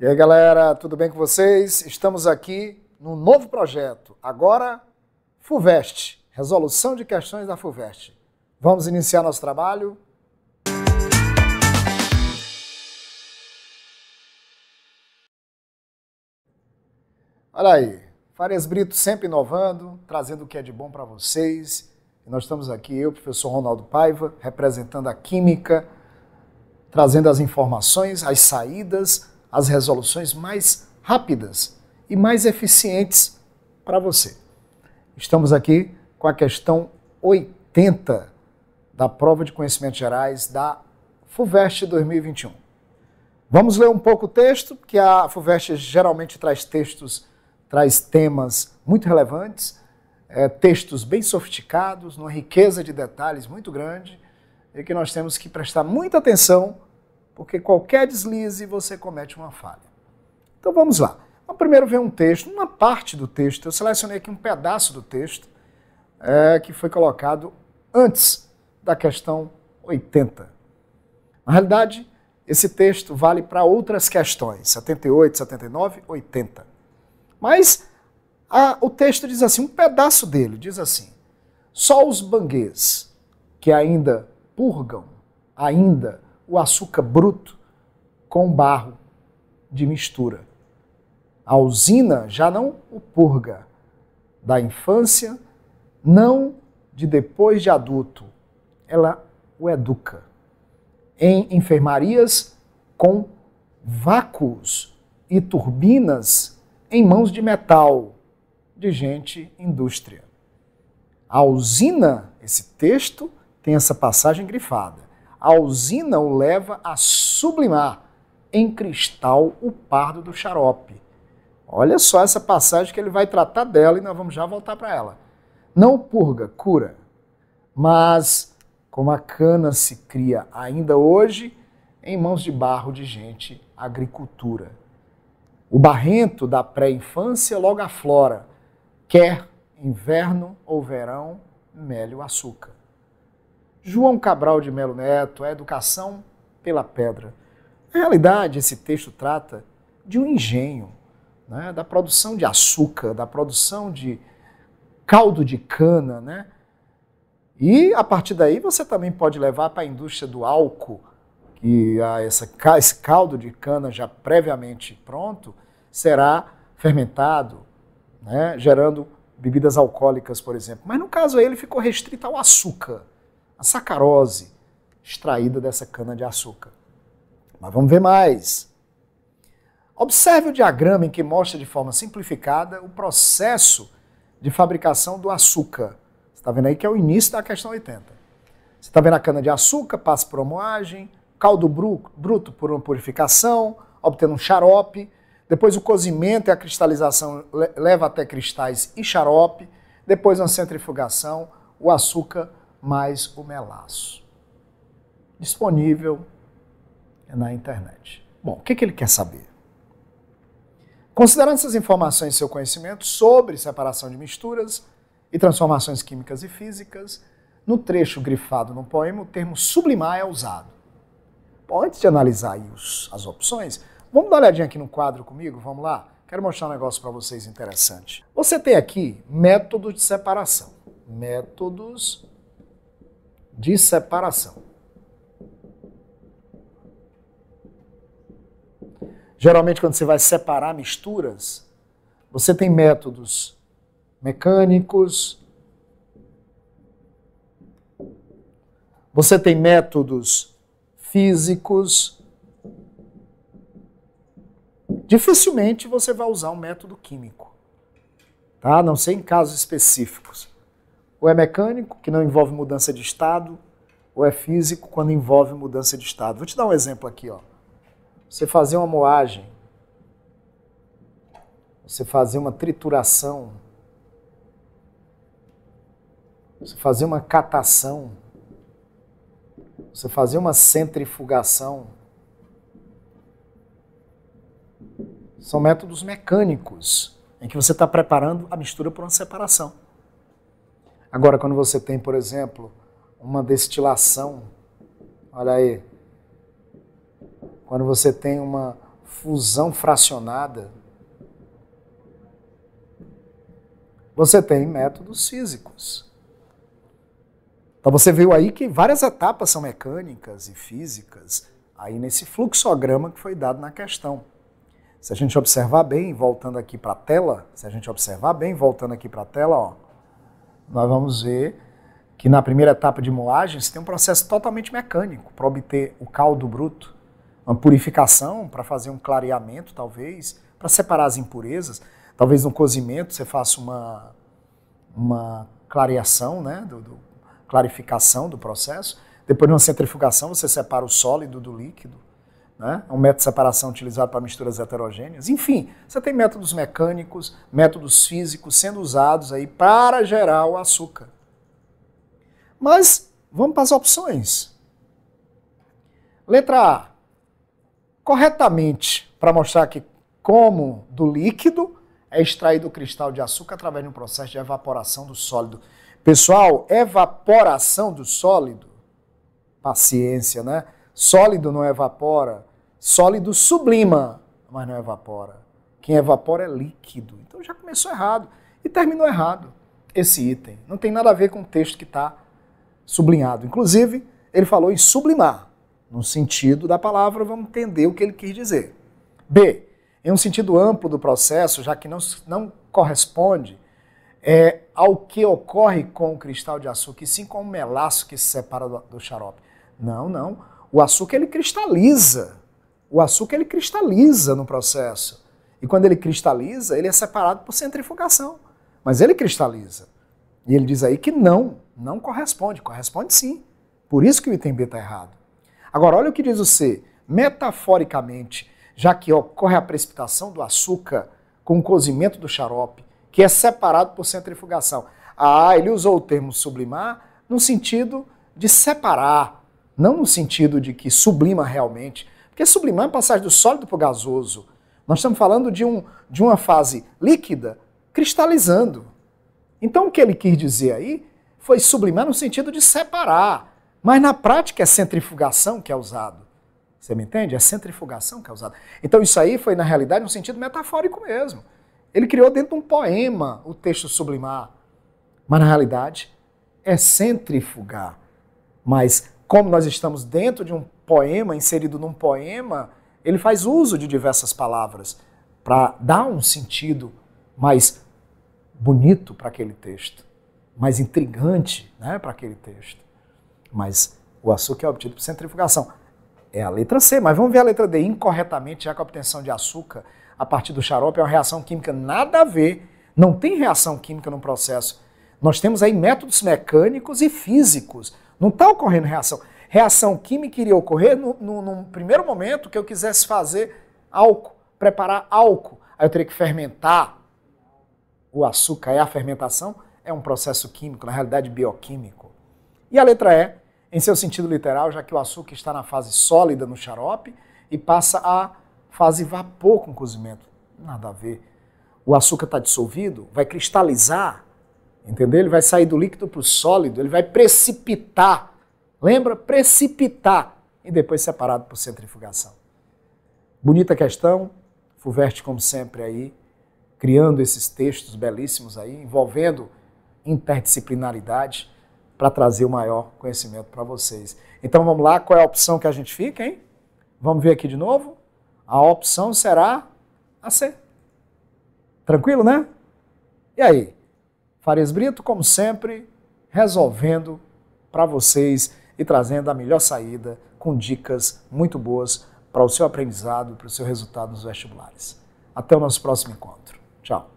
E aí, galera, tudo bem com vocês? Estamos aqui num novo projeto, agora FUVEST, Resolução de Questões da FUVEST. Vamos iniciar nosso trabalho? Olha aí, Farias Brito sempre inovando, trazendo o que é de bom para vocês. E nós estamos aqui, eu, professor Ronaldo Paiva, representando a Química, trazendo as informações, as saídas, as resoluções mais rápidas e mais eficientes para você. Estamos aqui com a questão 80 da prova de conhecimentos gerais da FUVEST 2021. Vamos ler um pouco o texto, que a FUVEST geralmente traz textos, traz temas muito relevantes, é, textos bem sofisticados, numa riqueza de detalhes muito grande, e que nós temos que prestar muita atenção porque qualquer deslize você comete uma falha. Então vamos lá. Vamos primeiro ver um texto, uma parte do texto. Eu selecionei aqui um pedaço do texto é, que foi colocado antes da questão 80. Na realidade, esse texto vale para outras questões, 78, 79, 80. Mas a, o texto diz assim, um pedaço dele diz assim: Só os banguês que ainda purgam, ainda o açúcar bruto com barro de mistura. A usina já não o purga da infância, não de depois de adulto. Ela o educa. Em enfermarias com vácuos e turbinas em mãos de metal, de gente indústria. A usina, esse texto, tem essa passagem grifada a usina o leva a sublimar em cristal o pardo do xarope. Olha só essa passagem que ele vai tratar dela e nós vamos já voltar para ela. Não purga, cura, mas como a cana se cria ainda hoje, em mãos de barro de gente, agricultura. O barrento da pré-infância logo aflora, quer inverno ou verão, mel o açúcar. João Cabral de Melo Neto, A Educação pela Pedra. Na realidade, esse texto trata de um engenho, né, da produção de açúcar, da produção de caldo de cana, né? E a partir daí você também pode levar para a indústria do álcool, que a essa, esse caldo de cana já previamente pronto será fermentado, né, gerando bebidas alcoólicas, por exemplo. Mas no caso aí ele ficou restrito ao açúcar a sacarose extraída dessa cana-de-açúcar. Mas vamos ver mais. Observe o diagrama em que mostra de forma simplificada o processo de fabricação do açúcar. Você está vendo aí que é o início da questão 80. Você está vendo a cana-de-açúcar, passa por moagem, caldo bruto por uma purificação, obtendo um xarope. Depois o cozimento e a cristalização leva até cristais e xarope. Depois uma centrifugação, o açúcar mais o melaço. Disponível na internet. Bom, o que, que ele quer saber? Considerando essas informações e seu conhecimento sobre separação de misturas e transformações químicas e físicas, no trecho grifado no poema, o termo sublimar é usado. Bom, antes de analisar os, as opções, vamos dar uma olhadinha aqui no quadro comigo? Vamos lá? Quero mostrar um negócio para vocês interessante. Você tem aqui métodos de separação. Métodos de separação. Geralmente, quando você vai separar misturas, você tem métodos mecânicos, você tem métodos físicos. Dificilmente você vai usar um método químico, tá? A não ser em casos específicos. Ou é mecânico, que não envolve mudança de estado, ou é físico quando envolve mudança de estado. Vou te dar um exemplo aqui, ó. Você fazer uma moagem, você fazer uma trituração, você fazer uma catação, você fazer uma centrifugação, são métodos mecânicos em que você está preparando a mistura para uma separação. Agora, quando você tem, por exemplo, uma destilação, olha aí, quando você tem uma fusão fracionada, você tem métodos físicos. Então você viu aí que várias etapas são mecânicas e físicas, aí nesse fluxograma que foi dado na questão. Se a gente observar bem, voltando aqui para a tela, se a gente observar bem, voltando aqui para a tela, ó, nós vamos ver que na primeira etapa de moagem você tem um processo totalmente mecânico para obter o caldo bruto, uma purificação para fazer um clareamento, talvez, para separar as impurezas. Talvez no cozimento você faça uma, uma clareação, né, do, do, clarificação do processo. Depois, numa centrifugação, você separa o sólido do líquido né? É um método de separação utilizado para misturas heterogêneas. Enfim, você tem métodos mecânicos, métodos físicos sendo usados aí para gerar o açúcar. Mas vamos para as opções. Letra A. Corretamente, para mostrar que como do líquido é extraído o cristal de açúcar através de um processo de evaporação do sólido. Pessoal, evaporação do sólido, paciência, né? Sólido não evapora, sólido sublima, mas não evapora. Quem evapora é líquido. Então já começou errado e terminou errado esse item. Não tem nada a ver com o texto que está sublinhado. Inclusive, ele falou em sublimar. No sentido da palavra, vamos entender o que ele quis dizer. B. Em um sentido amplo do processo, já que não, não corresponde é, ao que ocorre com o cristal de açúcar, e sim com o melaço que se separa do, do xarope. Não, não. O açúcar ele cristaliza. O açúcar ele cristaliza no processo. E quando ele cristaliza, ele é separado por centrifugação. Mas ele cristaliza. E ele diz aí que não, não corresponde. Corresponde sim. Por isso que o item B está errado. Agora, olha o que diz o C. Metaforicamente, já que ocorre a precipitação do açúcar com o cozimento do xarope, que é separado por centrifugação. Ah, ele usou o termo sublimar no sentido de separar, não no sentido de que sublima realmente, porque sublimar é passagem do sólido para o gasoso. Nós estamos falando de, um, de uma fase líquida cristalizando. Então, o que ele quis dizer aí foi sublimar no sentido de separar. Mas na prática é centrifugação que é usado. Você me entende? É centrifugação que é usado. Então, isso aí foi, na realidade, um sentido metafórico mesmo. Ele criou dentro de um poema o texto sublimar. Mas, na realidade, é centrifugar. Mas como nós estamos dentro de um poema, inserido num poema, ele faz uso de diversas palavras para dar um sentido mais bonito para aquele texto, mais intrigante né, para aquele texto. Mas o açúcar é obtido por centrifugação. É a letra C, mas vamos ver a letra D. Incorretamente, já que a obtenção de açúcar a partir do xarope é uma reação química nada a ver, não tem reação química no processo. Nós temos aí métodos mecânicos e físicos não está ocorrendo reação. Reação química iria ocorrer no, no, no, primeiro momento que eu quisesse fazer álcool, preparar álcool. Aí eu teria que fermentar o açúcar. E a fermentação é um processo químico, na realidade bioquímico. E a letra E, em seu sentido literal, já que o açúcar está na fase sólida no xarope e passa a fase vapor com cozimento. Nada a ver. O açúcar está dissolvido, vai cristalizar Entendeu? Ele vai sair do líquido para o sólido, ele vai precipitar. Lembra? Precipitar e depois separado por centrifugação. Bonita questão. Fulverte, como sempre, aí, criando esses textos belíssimos aí, envolvendo interdisciplinaridade para trazer o maior conhecimento para vocês. Então vamos lá, qual é a opção que a gente fica, hein? Vamos ver aqui de novo. A opção será a C. Tranquilo, né? E aí? Farias Brito, como sempre, resolvendo para vocês e trazendo a melhor saída com dicas muito boas para o seu aprendizado, para o seu resultado nos vestibulares. Até o nosso próximo encontro. Tchau.